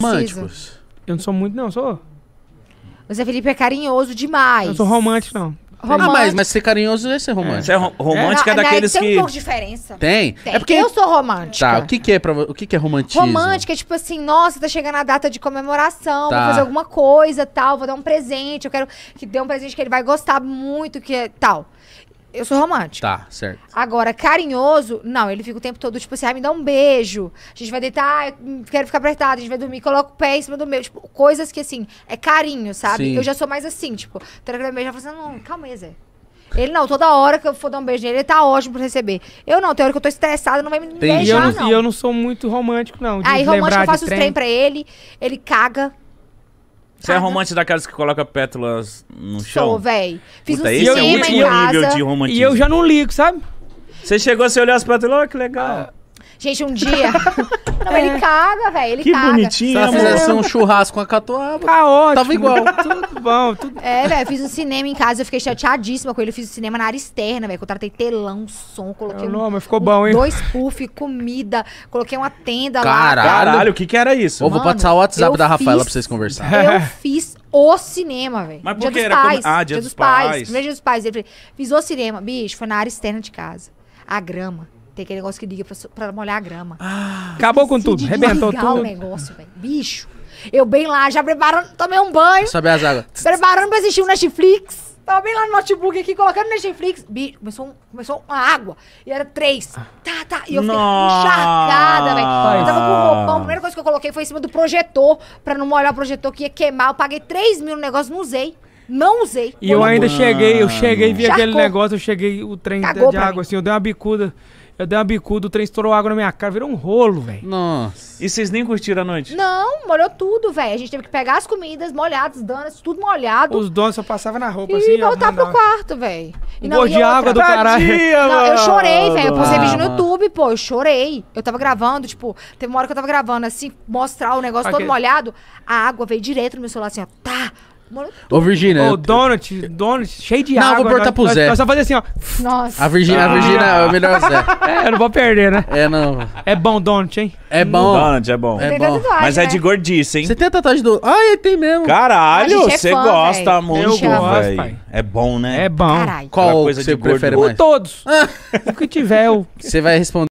românticos. Eu não sou muito, não, sou. O Zé Felipe é carinhoso demais. Eu sou romântico, não. Romântico. Ah, mas, mas ser carinhoso é ser é. romântico. Ser é é. romântico é, é daqueles que. Tem um pouco de diferença. Tem. tem. É porque eu sou romântica. Tá, o que, que é, pra... o que, que é romantismo? Romântica é tipo assim, nossa, tá chegando a data de comemoração, tá. vou fazer alguma coisa tal, vou dar um presente, eu quero que dê um presente que ele vai gostar muito, que tal eu sou romântico. Tá, certo. Agora, carinhoso, não, ele fica o tempo todo, tipo assim, ah, me dá um beijo, a gente vai deitar, quero ficar apertado, a gente vai dormir, coloca o pé em cima do meu. Tipo, coisas que assim, é carinho, sabe? Sim. Eu já sou mais assim, tipo, tranquilo, já falo assim, não, calma aí, Zé. Ele não, toda hora que eu for dar um beijo nele, ele tá ótimo pra receber. Eu não, tem hora que eu tô estressada, não vai me Entendi. beijar, e não, não. E eu não sou muito romântico, não. Aí romântico eu faço os trem. trem pra ele, ele caga, você é romântico daquelas que coloca pétalas no chão? Sou, véi. Fiz Puta, um esse é o último em casa. nível de romantismo. E eu já não ligo, sabe? Você chegou, você olhou as pétalas, oh, que legal. Gente, um dia... não, ele é. caga, velho, ele que caga. Que bonitinho. Se ela fizesse um churrasco com a catuaba, Tá ótimo. tava igual. bom. Tudo... É, velho, fiz um cinema em casa, eu fiquei chateadíssima com ele. Eu fiz o um cinema na área externa, velho. Contratei telão, som, coloquei. Não, um, mas ficou um, bom, hein? Dois puff, comida, coloquei uma tenda Caralho. lá. Caralho, o que que era isso? Mano, vou passar o WhatsApp da Rafaela pra vocês conversarem. Eu fiz o cinema, velho. Mas por dia que era? Pais, como... Ah, dia, dia dos, dos pais. pais. Primeiro dia dos pais. Falei, fiz o cinema. Bicho, foi na área externa de casa. A grama. Tem aquele negócio que liga pra, pra molhar a grama. Ah, acabou com tudo. Rebentou tudo. o negócio, velho. Bicho. Eu bem lá, já preparando, tomei um banho. Sabe as águas. Preparando pra assistir o Netflix. Tava bem lá no notebook aqui, colocando o Netflix. Bicho, começou, um, começou uma água. E era três. Tá, tá. E eu fiquei Nossa. encharcada, velho. Eu tava com um roupão. A primeira coisa que eu coloquei foi em cima do projetor. Pra não molhar o projetor, que ia queimar. Eu paguei 3 mil no negócio, não usei. Não usei. E eu ainda cheguei, eu cheguei, vi Charcou. aquele negócio, eu cheguei, o trem Cagou de água mim. assim, eu dei uma bicuda. Eu dei uma bicuda, o trem estourou água na minha cara, virou um rolo, velho. Nossa. E vocês nem curtiram a noite? Não, molhou tudo, velho. A gente teve que pegar as comidas molhadas, danas, tudo molhado. Os donos só passavam na roupa e assim. E voltar pro quarto, velho. Um não, de água do caralho. não, eu chorei, velho. Eu postei ah, vídeo no YouTube, pô. Eu chorei. Eu tava gravando, tipo, teve uma hora que eu tava gravando, assim, mostrar o negócio todo molhado. A água veio direto no meu celular, assim, ó. Tá. Ô, Virgínia. Ô, Donut, Donut, cheio de não, água. Não, vou cortar pro Zé. Nós, só fazer assim, ó. Nossa. A Virgínia, ah. a Virgínia é o melhor Zé. É, eu não vou perder, né? É, não. É bom Donut, hein? É bom. Donut, é bom. É bom. Mas é né? de gordiça, hein? Você tem a tatuagem do... Ah, é, tem mesmo. Caralho, é você é gosta véio. muito, velho. É bom, né? É bom. Caralho. Qual coisa você prefere mais? O todos. o que tiver, eu... Você vai responder.